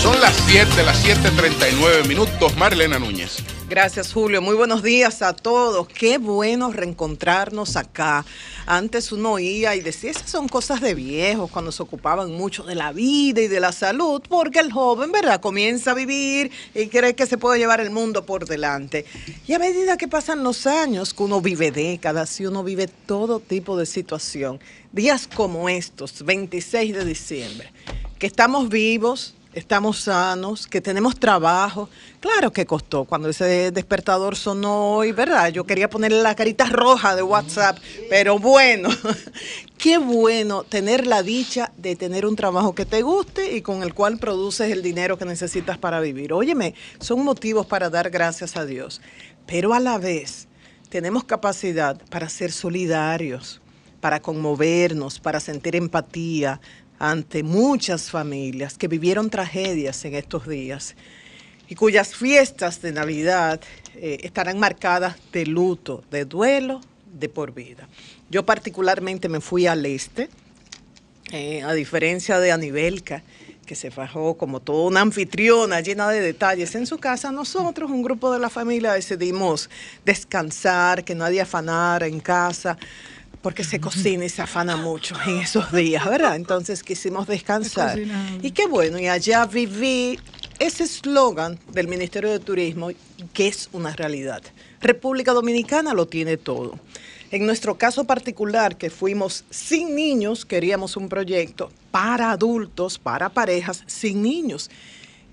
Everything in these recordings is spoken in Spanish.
Son las 7, las 7.39 minutos. Marlena Núñez. Gracias, Julio. Muy buenos días a todos. Qué bueno reencontrarnos acá. Antes uno oía y decía, esas son cosas de viejos, cuando se ocupaban mucho de la vida y de la salud, porque el joven, ¿verdad? Comienza a vivir y cree que se puede llevar el mundo por delante. Y a medida que pasan los años, que uno vive décadas y uno vive todo tipo de situación, días como estos, 26 de diciembre, que estamos vivos, estamos sanos, que tenemos trabajo. Claro que costó cuando ese despertador sonó hoy, ¿verdad? Yo quería ponerle la carita roja de WhatsApp, pero bueno, qué bueno tener la dicha de tener un trabajo que te guste y con el cual produces el dinero que necesitas para vivir. Óyeme, son motivos para dar gracias a Dios, pero a la vez tenemos capacidad para ser solidarios para conmovernos, para sentir empatía, ante muchas familias que vivieron tragedias en estos días y cuyas fiestas de Navidad eh, estarán marcadas de luto, de duelo, de por vida. Yo particularmente me fui al este, eh, a diferencia de Anibelca, que se fajó como toda una anfitriona llena de detalles en su casa, nosotros, un grupo de la familia, decidimos descansar, que nadie afanara en casa, porque se cocina y se afana mucho en esos días, ¿verdad? Entonces quisimos descansar. Y qué bueno, y allá viví ese eslogan del Ministerio de Turismo, que es una realidad. República Dominicana lo tiene todo. En nuestro caso particular, que fuimos sin niños, queríamos un proyecto para adultos, para parejas, sin niños,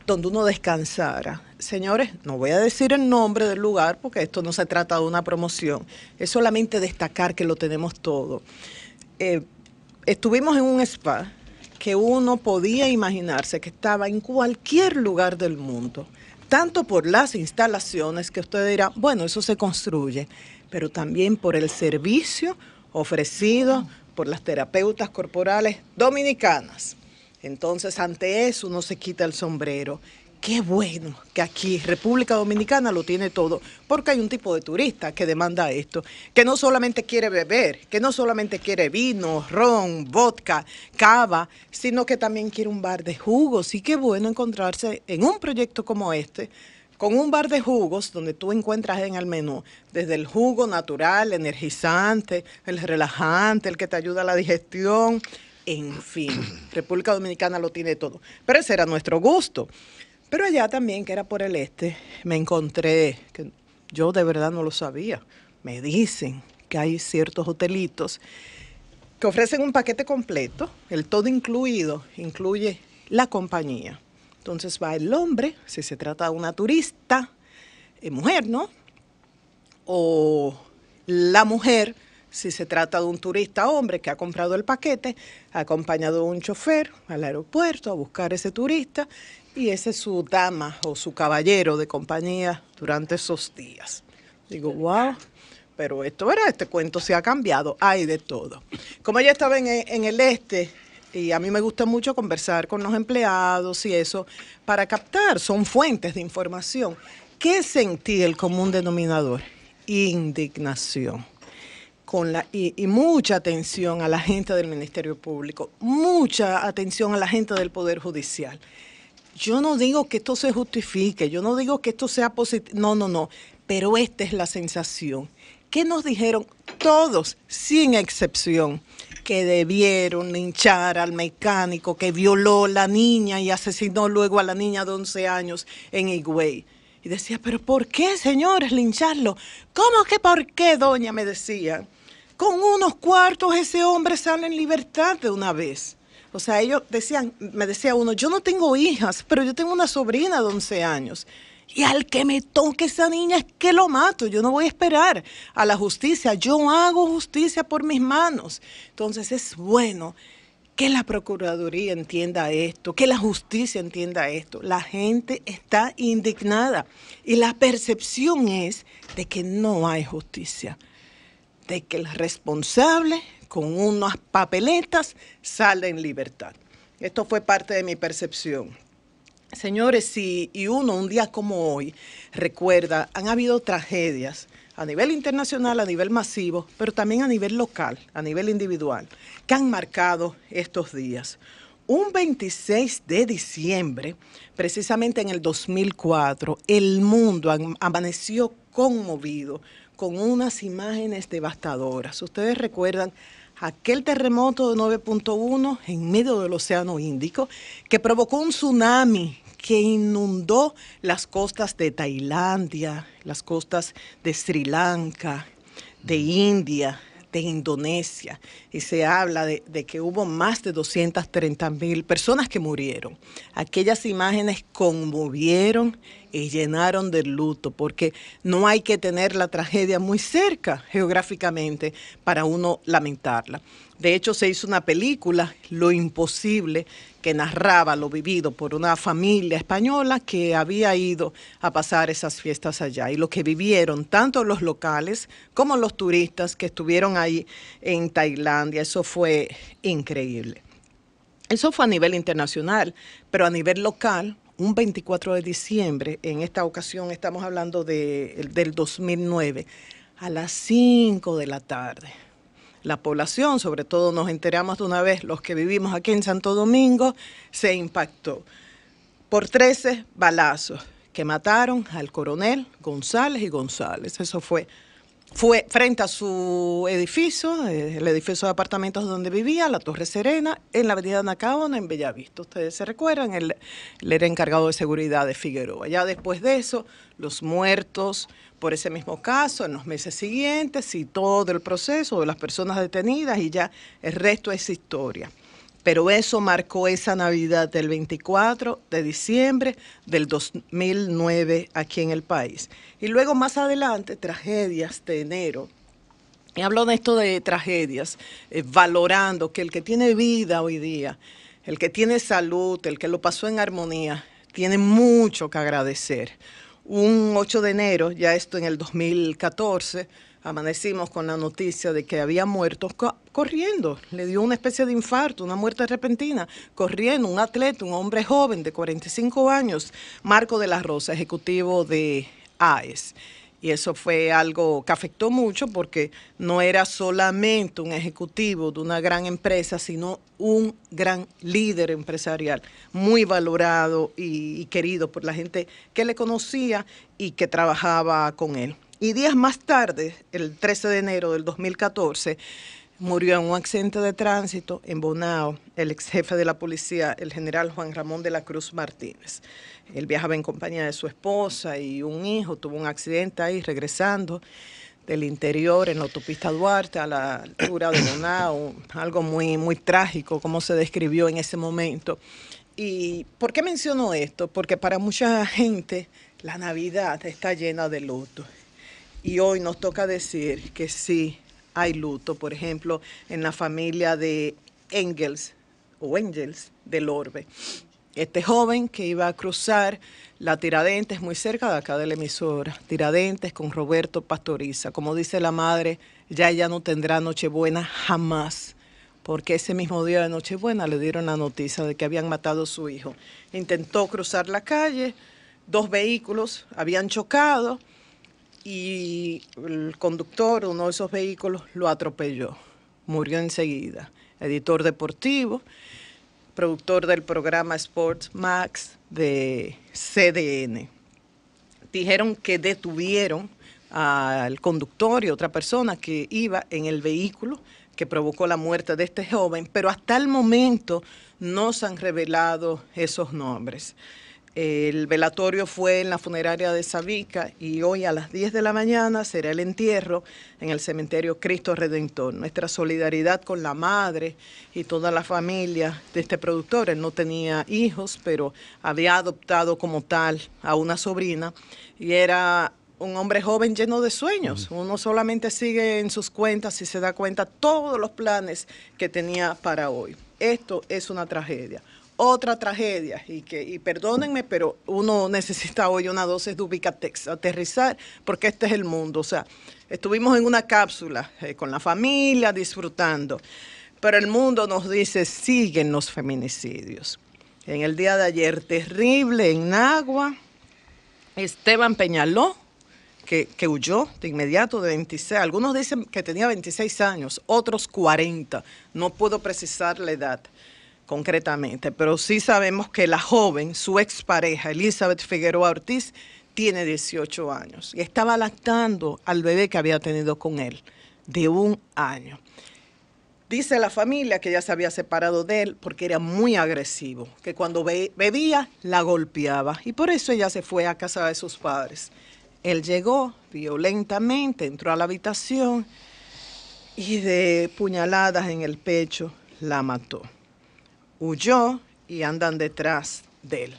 donde uno descansara, señores, no voy a decir el nombre del lugar porque esto no se trata de una promoción, es solamente destacar que lo tenemos todo. Eh, estuvimos en un spa que uno podía imaginarse que estaba en cualquier lugar del mundo, tanto por las instalaciones que usted dirá, bueno, eso se construye, pero también por el servicio ofrecido por las terapeutas corporales dominicanas. Entonces, ante eso uno se quita el sombrero Qué bueno que aquí República Dominicana lo tiene todo, porque hay un tipo de turista que demanda esto, que no solamente quiere beber, que no solamente quiere vino, ron, vodka, cava, sino que también quiere un bar de jugos. Y qué bueno encontrarse en un proyecto como este con un bar de jugos donde tú encuentras en el menú desde el jugo natural, energizante, el relajante, el que te ayuda a la digestión, en fin, República Dominicana lo tiene todo. Pero ese era nuestro gusto. Pero allá también, que era por el este, me encontré, que yo de verdad no lo sabía, me dicen que hay ciertos hotelitos que ofrecen un paquete completo, el todo incluido, incluye la compañía. Entonces va el hombre, si se trata de una turista, eh, mujer, ¿no? O la mujer, si se trata de un turista hombre que ha comprado el paquete, ha acompañado a un chofer al aeropuerto a buscar a ese turista y ese es su dama o su caballero de compañía durante esos días. Digo, wow, pero esto era, este cuento se ha cambiado, hay de todo. Como ella estaba en, el este, y a mí me gusta mucho conversar con los empleados y eso, para captar, son fuentes de información. ¿Qué sentí el común denominador? Indignación. Con la, y, mucha atención a la gente del Ministerio Público, mucha atención a la gente del Poder Judicial. Yo no digo que esto se justifique, yo no digo que esto sea positivo, no, no, no, pero esta es la sensación. ¿Qué nos dijeron todos, sin excepción? que debieron linchar al mecánico que violó a la niña y asesinó luego a la niña de 11 años en Higüey. Y decía, pero ¿por qué, señores, lincharlo? ¿Cómo que por qué, doña? me decía. Con unos cuartos ese hombre sale en libertad de una vez. O sea, ellos decían, me decía uno, yo no tengo hijas, pero yo tengo una sobrina de 11 años. Y al que me toque esa niña es que lo mato. Yo no voy a esperar a la justicia. Yo hago justicia por mis manos. Entonces es bueno que la Procuraduría entienda esto, que la justicia entienda esto. La gente está indignada y la percepción es de que no hay justicia de que el responsable con unas papeletas sale en libertad. Esto fue parte de mi percepción. Señores, si y uno un día como hoy recuerda, han habido tragedias a nivel internacional, a nivel masivo, pero también a nivel local, a nivel individual, que han marcado estos días. Un 26 de diciembre, precisamente en el 2004, el mundo amaneció conmovido con unas imágenes devastadoras. Ustedes recuerdan aquel terremoto de 9.1 en medio del Océano Índico que provocó un tsunami que inundó las costas de Tailandia, las costas de Sri Lanka, de India, de Indonesia. Y se habla de, que hubo más de 230 mil personas que murieron. Aquellas imágenes conmovieron y llenaron de luto, porque no hay que tener la tragedia muy cerca geográficamente para uno lamentarla. De hecho, se hizo una película, Lo Imposible, que narraba lo vivido por una familia española que había ido a pasar esas fiestas allá y lo que vivieron tanto los locales como los turistas que estuvieron ahí en Tailandia. Eso fue increíble. Eso fue a nivel internacional, pero a nivel local un 24 de diciembre, en esta ocasión estamos hablando del 2009, a las 5 de la tarde. La población, sobre todo nos enteramos de una vez, los que vivimos aquí en Santo Domingo, se impactó por 13 balazos que mataron al coronel González y González. Eso fue fue frente a su edificio, eh, el edificio de apartamentos donde vivía, la Torre Serena, en la avenida Nacaona, en Bellavista. Ustedes se recuerdan, él, él, era encargado de seguridad de Figueroa. Ya después de eso, los muertos por ese mismo caso, en los meses siguientes, y todo el proceso de las personas detenidas, y ya el resto es historia pero eso marcó esa Navidad del 24 de diciembre del 2009 aquí en el país. Y luego más adelante, tragedias de enero. Y hablo de esto de tragedias, eh, valorando que el que tiene vida hoy día, el que tiene salud, el que lo pasó en armonía, tiene mucho que agradecer. Un 8 de enero, ya esto en el 2014, amanecimos con la noticia de que había muerto corriendo. Le dio una especie de infarto, una muerte repentina, corriendo, un atleta, un hombre joven de 45 años, Marco de la Rosa, ejecutivo de AES. Y eso fue algo que afectó mucho porque no era solamente un ejecutivo de una gran empresa, sino un gran líder empresarial, muy valorado y querido por la gente que le conocía y que trabajaba con él. Y días más tarde, el 13 de enero del 2014, murió en un accidente de tránsito en Bonao el ex jefe de la policía, el general Juan Ramón de la Cruz Martínez. Él viajaba en compañía de su esposa y un hijo, tuvo un accidente ahí regresando del interior en la autopista Duarte a la altura de Bonao, algo muy, muy trágico como se describió en ese momento. ¿Y por qué menciono esto? Porque para mucha gente la Navidad está llena de luto y hoy nos toca decir que sí hay luto, por ejemplo, en la familia de Engels o Engels del Orbe. Este joven que iba a cruzar la Tiradentes, muy cerca de acá de la emisora, Tiradentes con Roberto Pastoriza. Como dice la madre, ya ella no tendrá Nochebuena jamás, porque ese mismo día de Nochebuena le dieron la noticia de que habían matado a su hijo. Intentó cruzar la calle, dos vehículos habían chocado y el conductor, uno de esos vehículos, lo atropelló. Murió enseguida. Editor deportivo, productor del programa Sports Max de CDN. Dijeron que detuvieron al conductor y otra persona que iba en el vehículo que provocó la muerte de este joven, pero hasta el momento no se han revelado esos nombres. El velatorio fue en la funeraria de Sabica y hoy a las 10 de la mañana será el entierro en el cementerio Cristo Redentor. Nuestra solidaridad con la madre y toda la familia de este productor. Él no tenía hijos, pero había adoptado como tal a una sobrina y era un hombre joven lleno de sueños. Uno solamente sigue en sus cuentas y se da cuenta todos los planes que tenía para hoy. Esto es una tragedia otra tragedia y que y perdónenme, pero uno necesita hoy una dosis de ubicatex, aterrizar, porque este es el mundo, o sea, estuvimos en una cápsula eh, con la familia disfrutando, pero el mundo nos dice siguen los feminicidios. En el día de ayer terrible en Nagua, Esteban Peñaló que, que, huyó de inmediato de 26. Algunos dicen que tenía 26 años, otros 40. No puedo precisar la edad concretamente, pero sí sabemos que la joven, su expareja, Elizabeth Figueroa Ortiz, tiene 18 años y estaba lactando al bebé que había tenido con él, de un año. Dice la familia que ya se había separado de él porque era muy agresivo, que cuando bebía la golpeaba y por eso ella se fue a casa de sus padres. Él llegó violentamente, entró a la habitación y de puñaladas en el pecho la mató huyó y andan detrás de él.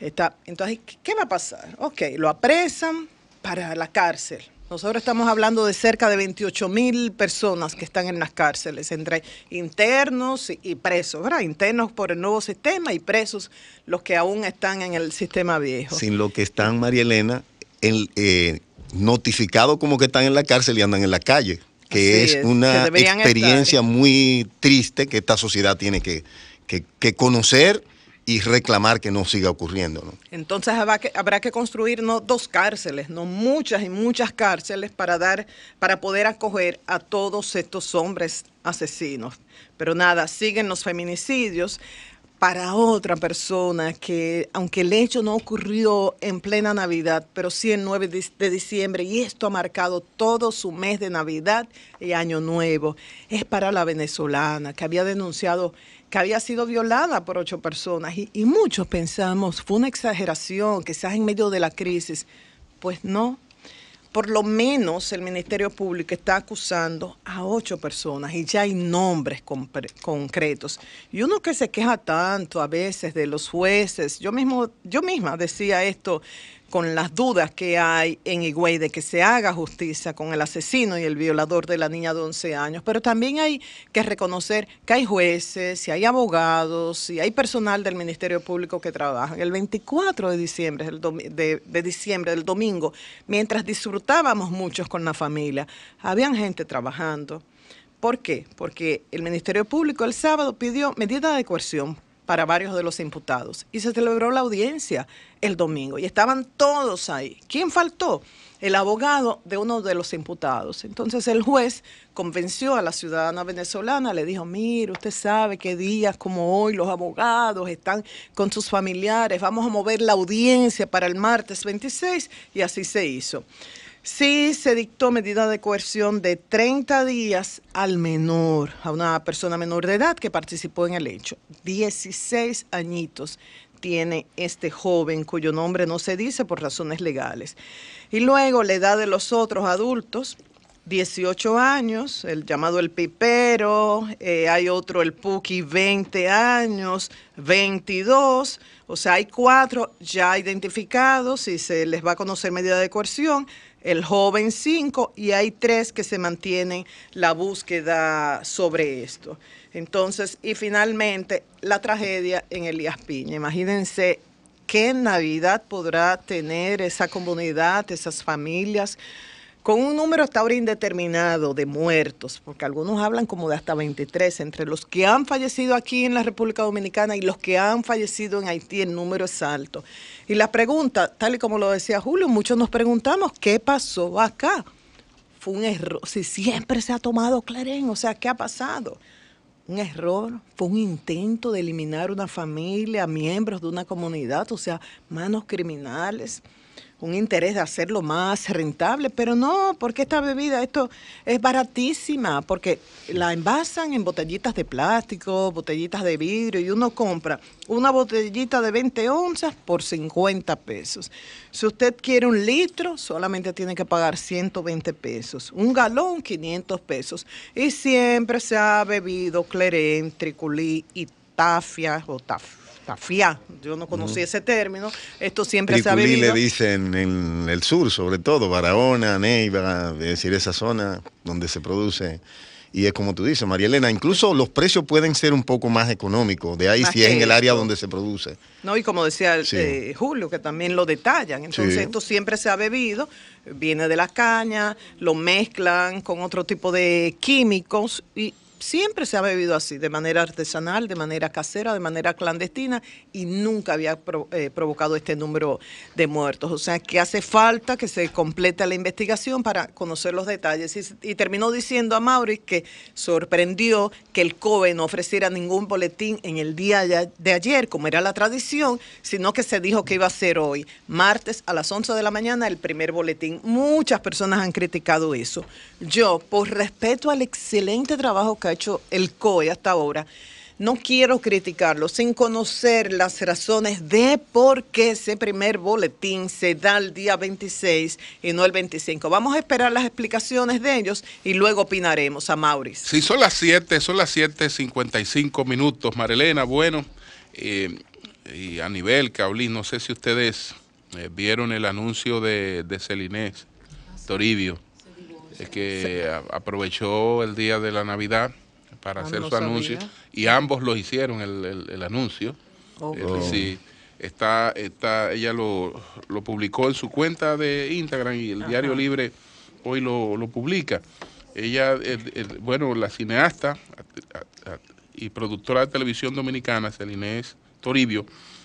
Está, entonces, ¿qué va a pasar? Ok, lo apresan para la cárcel. Nosotros estamos hablando de cerca de 28 mil personas que están en las cárceles, entre internos y presos, ¿verdad? Internos por el nuevo sistema y presos los que aún están en el sistema viejo. Sin lo que están, María Elena, eh, notificados como que están en la cárcel y andan en la calle, que es, una experiencia muy triste que esta sociedad tiene que, que, conocer y reclamar que no siga ocurriendo. ¿no? Entonces habrá que, construir no dos cárceles, no muchas y muchas cárceles para dar, para poder acoger a todos estos hombres asesinos. Pero nada, siguen los feminicidios para otra persona que, aunque el hecho no ocurrió en plena Navidad, pero sí el 9 de diciembre, y esto ha marcado todo su mes de Navidad y Año Nuevo, es para la venezolana que había denunciado que había sido violada por ocho personas y, muchos pensamos, fue una exageración, quizás en medio de la crisis. Pues no, por lo menos el Ministerio Público está acusando a ocho personas y ya hay nombres concretos. Y uno que se queja tanto a veces de los jueces, yo mismo, yo misma decía esto con las dudas que hay en Higüey de que se haga justicia con el asesino y el violador de la niña de 11 años, pero también hay que reconocer que hay jueces, y hay abogados, y hay personal del Ministerio Público que trabaja. El 24 de diciembre, el de, diciembre, del domingo, mientras disfrutábamos muchos con la familia, habían gente trabajando. ¿Por qué? Porque el Ministerio Público el sábado pidió medida de coerción para varios de los imputados. Y se celebró la audiencia el domingo y estaban todos ahí. ¿Quién faltó? El abogado de uno de los imputados. Entonces el juez convenció a la ciudadana venezolana, le dijo, mire, usted sabe que días como hoy los abogados están con sus familiares, vamos a mover la audiencia para el martes 26 y así se hizo. Sí, se dictó medida de coerción de 30 días al menor, a una persona menor de edad que participó en el hecho. 16 añitos tiene este joven cuyo nombre no se dice por razones legales. Y luego la edad de los otros adultos, 18 años, el llamado el pipero, eh, hay otro el puki 20 años, 22, o sea, hay cuatro ya identificados y se les va a conocer medida de coerción el joven 5 y hay tres que se mantienen la búsqueda sobre esto. Entonces, y finalmente, la tragedia en Elías Piña. Imagínense qué Navidad podrá tener esa comunidad, esas familias con un número hasta ahora indeterminado de muertos, porque algunos hablan como de hasta 23, entre los que han fallecido aquí en la República Dominicana y los que han fallecido en Haití, el número es alto. Y la pregunta, tal y como lo decía Julio, muchos nos preguntamos, ¿qué pasó acá? Fue un error, si siempre se ha tomado Clarén, o sea, ¿qué ha pasado? Un error, fue un intento de eliminar una familia, miembros de una comunidad, o sea, manos criminales un interés de hacerlo más rentable, pero no, porque esta bebida, esto es baratísima, porque la envasan en botellitas de plástico, botellitas de vidrio, y uno compra una botellita de 20 onzas por 50 pesos. Si usted quiere un litro, solamente tiene que pagar 120 pesos, un galón 500 pesos, y siempre se ha bebido Clerén, Triculí y Tafia o Tafia tafía, yo no conocí ese término, esto siempre se ha le dicen en el sur, sobre todo, Barahona, Neiva, es decir, esa zona donde se produce. Y es como tú dices, María Elena, incluso los precios pueden ser un poco más económicos, de ahí si es en el área donde se produce. No, y como decía eh, Julio, que también lo detallan, entonces esto siempre se ha bebido, viene de las cañas, lo mezclan con otro tipo de químicos y siempre se ha bebido así, de manera artesanal, de manera casera, de manera clandestina, y nunca había eh, provocado este número de muertos. O sea, que hace falta que se complete la investigación para conocer los detalles. Y, terminó diciendo a Maurice que sorprendió que el COBE no ofreciera ningún boletín en el día de ayer, como era la tradición, sino que se dijo que iba a ser hoy, martes a las 11 de la mañana, el primer boletín. Muchas personas han criticado eso. Yo, por respeto al excelente trabajo que hecho el COE hasta ahora, no quiero criticarlo sin conocer las razones de por qué ese primer boletín se da el día 26 y no el 25. Vamos a esperar las explicaciones de ellos y luego opinaremos a Mauricio. Sí, son las 7, son las 7.55 minutos. Marilena, bueno, eh, y a nivel, Cablín, no sé si ustedes eh, vieron el anuncio de, de Celinés ah, Toribio, es eh, que aprovechó el día de la Navidad para ah, hacer su anuncio y ambos lo hicieron el, anuncio. sí, está, está, ella lo, lo, publicó en su cuenta de Instagram y el Diario Libre hoy lo, publica. Ella, eh, eh, bueno, la cineasta y productora de televisión dominicana, Celinés Toribio,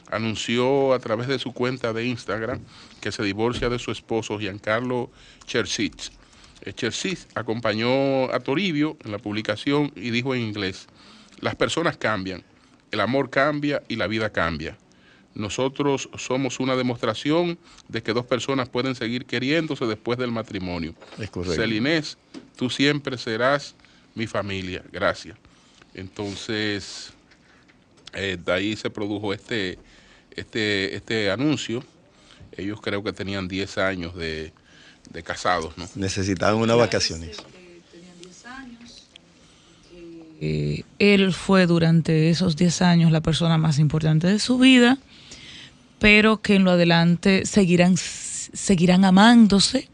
anunció a través de su cuenta de Instagram que se divorcia de su esposo Giancarlo Cherchit Chersis acompañó a Toribio en la publicación y dijo en inglés, las personas cambian, el amor cambia y la vida cambia. Nosotros somos una demostración de que dos personas pueden seguir queriéndose después del matrimonio. Es correcto. Celinés, tú siempre serás mi familia. Gracias. Entonces, eh, de ahí se produjo este, este, este anuncio. Ellos creo que tenían 10 años de, de casados. ¿no? Necesitaban unas vacaciones. Eh, él fue durante esos 10 años la persona más importante de su vida, pero que en lo adelante seguirán, seguirán amándose,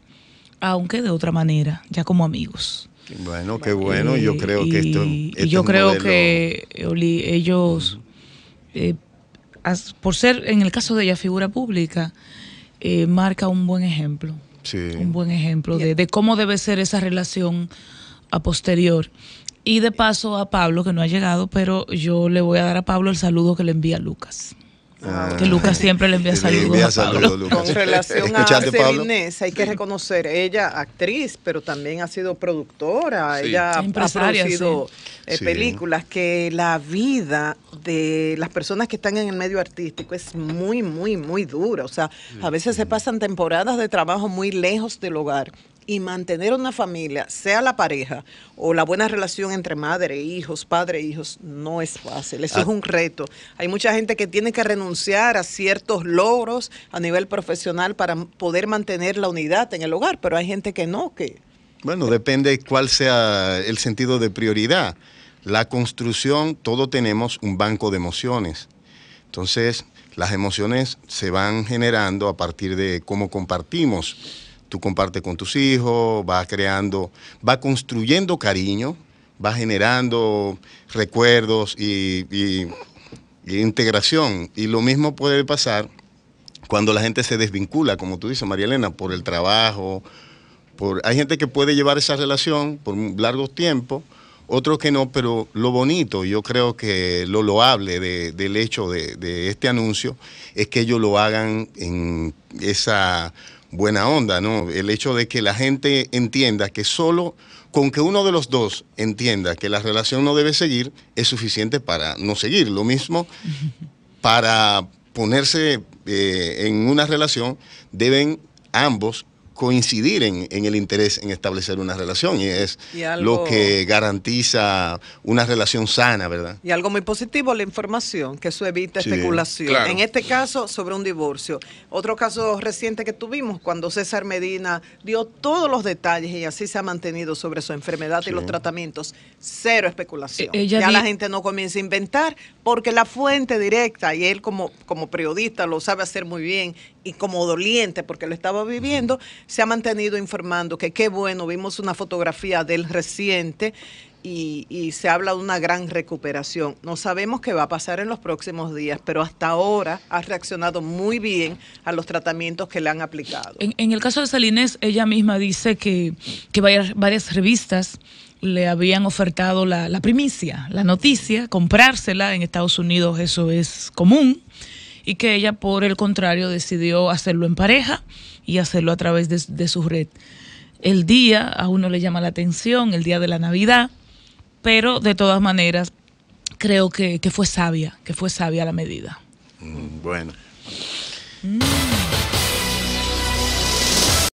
aunque de otra manera, ya como amigos. Bueno, qué bueno, yo eh, creo que esto... Este yo creo que ellos, eh, por ser, en el caso de ella, figura pública, marca un buen ejemplo. Un buen ejemplo de, de, cómo debe ser esa relación a posterior. Y de paso a Pablo, que no ha llegado, pero yo le voy a dar a Pablo el saludo que le envía Lucas. Ah, que Lucas siempre le envía saludos. a Pablo. Con relación a Inés hay que reconocer, ella actriz, pero también ha sido productora, ella ha producido eh, películas, que la vida de las personas que están en el medio artístico es muy, muy, muy dura. O sea, a veces se pasan temporadas de trabajo muy lejos del hogar y mantener una familia, sea la pareja o la buena relación entre madre, e hijos, padre, e hijos, no es fácil. Eso es ah. un reto. Hay mucha gente que tiene que renunciar a ciertos logros a nivel profesional para poder mantener la unidad en el hogar, pero hay gente que no, que... Bueno, depende cuál sea el sentido de prioridad. La construcción, todo tenemos un banco de emociones. Entonces, las emociones se van generando a partir de cómo compartimos tú compartes con tus hijos, vas creando, va construyendo cariño, va generando recuerdos y, integración. Y lo mismo puede pasar cuando la gente se desvincula, como tú dices, María Elena, por el trabajo. Por, hay gente que puede llevar esa relación por largos tiempos, otros que no, pero lo bonito, yo creo que lo loable del hecho de este anuncio es que ellos lo hagan en esa buena onda, ¿no? El hecho de que la gente entienda que solo con que uno de los dos entienda que la relación no debe seguir es suficiente para no seguir. Lo mismo para ponerse eh, en una relación deben ambos coincidir en, el interés en establecer una relación y es lo que garantiza una relación sana, ¿verdad? Y algo muy positivo, la información, que eso evita especulación. En este caso, sobre un divorcio. Otro caso reciente que tuvimos, cuando César Medina dio todos los detalles y así se ha mantenido sobre su enfermedad y los tratamientos, cero especulación. E-, ya la gente no comienza a inventar, porque la fuente directa, y él como, como periodista lo sabe hacer muy bien, y como doliente porque lo estaba viviendo, se ha mantenido informando que qué bueno, vimos una fotografía del reciente y, se habla de una gran recuperación. No sabemos qué va a pasar en los próximos días, pero hasta ahora ha reaccionado muy bien a los tratamientos que le han aplicado. En, el caso de Salines, ella misma dice que, que varias revistas le habían ofertado la, primicia, la noticia, comprársela. En Estados Unidos eso es común y que ella, por el contrario, decidió hacerlo en pareja y hacerlo a través de, su red. El día a uno le llama la atención, el día de la Navidad, pero de todas maneras creo que, fue sabia, que fue sabia la medida. Mm, bueno. Mm.